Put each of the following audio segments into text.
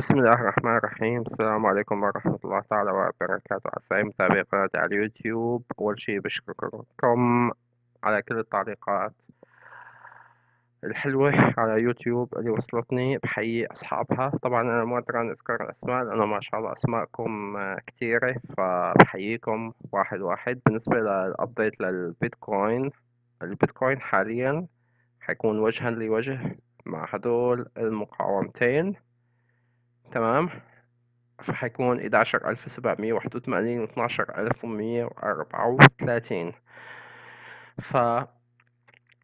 بسم الله الرحمن الرحيم السلام عليكم ورحمة الله تعالى وبركاته أعزائي متابعي قناتي على اليوتيوب أول شي بشكركم على كل التعليقات الحلوة على يوتيوب اللي وصلتني بحيي أصحابها طبعا أنا ما أدرى أذكر الأسماء لأنه ما شاء الله أسماءكم كتيرة فبحييكم واحد واحد بالنسبة للأبديت للبيتكوين البيتكوين حاليا حيكون وجها لوجه مع هدول المقاومتين تمام فحيكون إدعشر ألف سبعمية واحد وثمانين واتناشر ألف ومية وأربعة وثلاثين ف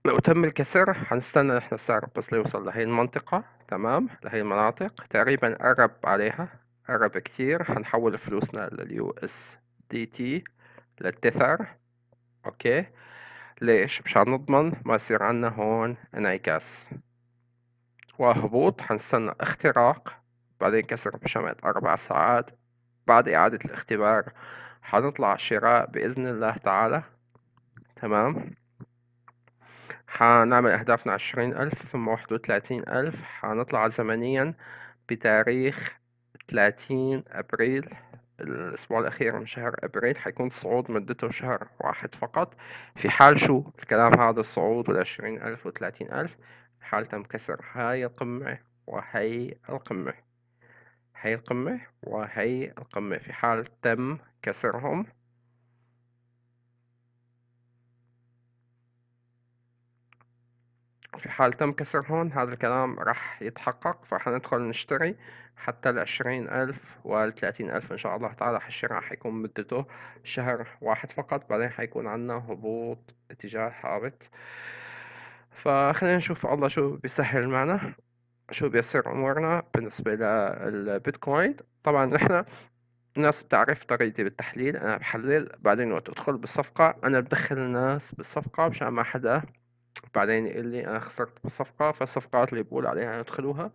لو تم الكسر حنستنى نحن السعر بس ليوصل لهي المنطقة تمام لهي المناطق تقريبا قرب عليها قرب كتير حنحول فلوسنا لليو اس دي تي للتثر اوكي ليش مشان نضمن ما يصير عنا هون انعكاس وهبوط حنستنى اختراق بعدين كسر بشمعة أربع ساعات بعد إعادة الاختبار حنطلع الشراء بإذن الله تعالى تمام حنعمل أهدافنا عشرين ألف ثم واحد وثلاثين ألف حنطلع زمنيا بتاريخ ثلاثين أبريل الأسبوع الأخير من شهر أبريل حيكون صعود مدته شهر واحد فقط في حال شو الكلام هذا الصعود والعشرين ألف وثلاثين ألف حال تم كسر هاي القمة وهي القمة هاي القمة وهي القمة في حال تم كسرهم في حال تم كسر هون هذا الكلام راح يتحقق فحندخل نشتري حتى العشرين ألف والثلاثين ألف إن شاء الله تعالى الشراء حيكون مدته شهر واحد فقط بعدين حيكون عنا هبوط اتجاه هابط فخلينا نشوف الله شو بيسهل معنا شو بيصير أمورنا بالنسبة للبيتكوين طبعا نحن الناس بتعرف طريقتي بالتحليل أنا بحلل بعدين وقت أدخل بالصفقة أنا بدخل الناس بالصفقة مشان ما حدا بعدين يقول لي أنا خسرت بالصفقة فالصفقات اللي بقول عليها ادخلوها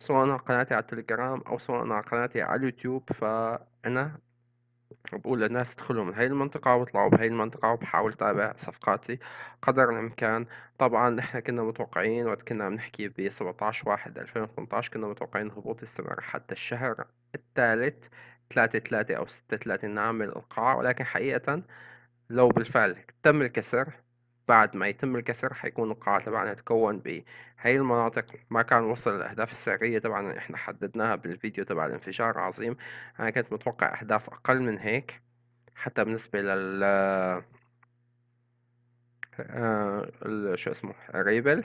سواء على قناتي على التليجرام أو سواء على قناتي على اليوتيوب فأنا بقول للناس ادخلوا من هاي المنطقة واطلعوا بهاي المنطقة وبحاول تابع صفقاتي قدر الإمكان طبعا نحن كنا متوقعين وقت كنا عم نحكي ب 17 واحد 2018 كنا متوقعين هبوط يستمر حتى الشهر الثالث 3 3 أو 6 3 نعمل القاع ولكن حقيقة لو بالفعل تم الكسر بعد ما يتم الكسر حيكون القاع تبعنا تكون بهاي المناطق ما كان وصل الأهداف السرية طبعا احنا حددناها بالفيديو تبع الانفجار العظيم أنا كنت متوقع أهداف أقل من هيك حتى بالنسبة لل آه، شو اسمه ريبل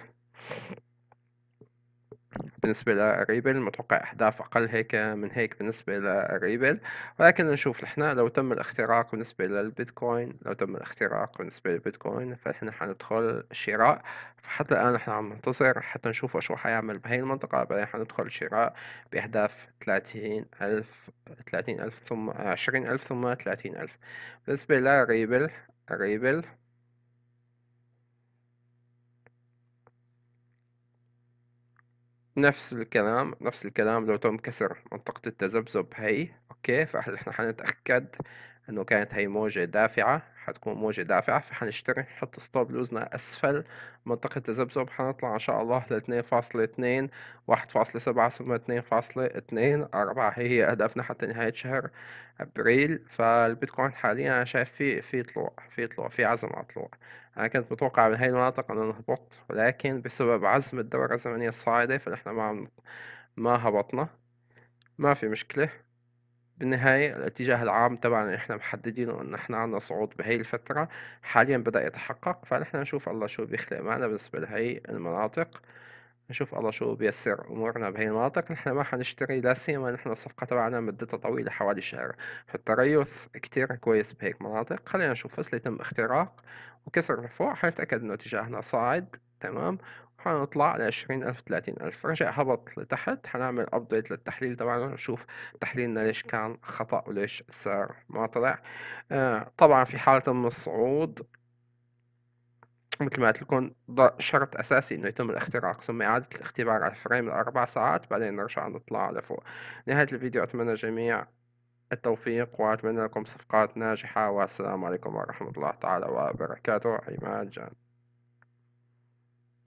بالنسبة لريبل متوقع أحداث أقل هيك من هيك بالنسبة لريبل ولكن نشوف نحن لو تم الاختراق بالنسبة للبيتكوين لو تم الاختراق بالنسبة للبيتكوين فنحن حندخل شراء فحتى الآن نحن عم ننتظر حتى نشوف شو حيعمل بهي المنطقة بعدين حندخل شراء بأهداف ثلاثين ألف ثلاثين ألف ثم عشرين ألف ثم ثلاثين ألف بالنسبة لريبل ريبل نفس الكلام نفس الكلام لو تم كسر منطقة التذبذب هي اوكي فاحنا حنتأكد انه كانت هي موجة دافعة حتكون موجة دافعة فحنشتري نحط ستوب لوزنا اسفل منطقة تذبذب حنطلع ان شاء الله ل فاصلة اتنين واحد فاصلة سبعة ثم اتنين فاصلة اتنين اربعة هي اهدافنا حتى نهاية شهر ابريل فالبيتكوين حاليا انا شايف في في طلوع في طلوع في عزم على طلوع انا كنت متوقع من هاي المناطق انه نهبط ولكن بسبب عزم الدورة الزمنية الصاعدة فنحن ما ما هبطنا ما في مشكلة بالنهاية الاتجاه العام تبعنا احنا محددينه إن احنا عنا صعود بهي الفترة حاليا بدأ يتحقق فنحن نشوف الله شو بيخلق معنا بالنسبة لهي المناطق نشوف الله شو بيسر امورنا بهي المناطق نحن ما حنشتري لا سيما نحن الصفقه تبعنا مدتها طويله حوالي شهر فالتريث كتير كويس بهيك مناطق خلينا نشوف فصل يتم اختراق وكسر الفوق حنتاكد انه اتجاهنا صاعد تمام حنطلع لعشرين 20000 30000 رجع هبط لتحت حنعمل أبديت للتحليل تبعنا نشوف تحليلنا ليش كان خطأ وليش السعر ما طلع آه طبعا في حالة من الصعود مثل ما قلت لكم شرط أساسي إنه يتم الاختراق ثم إعادة الاختبار على الفريم الاربع ساعات بعدين نرجع نطلع لفوق نهاية الفيديو أتمنى جميع التوفيق وأتمنى لكم صفقات ناجحة والسلام عليكم ورحمة الله تعالى وبركاته عماد جان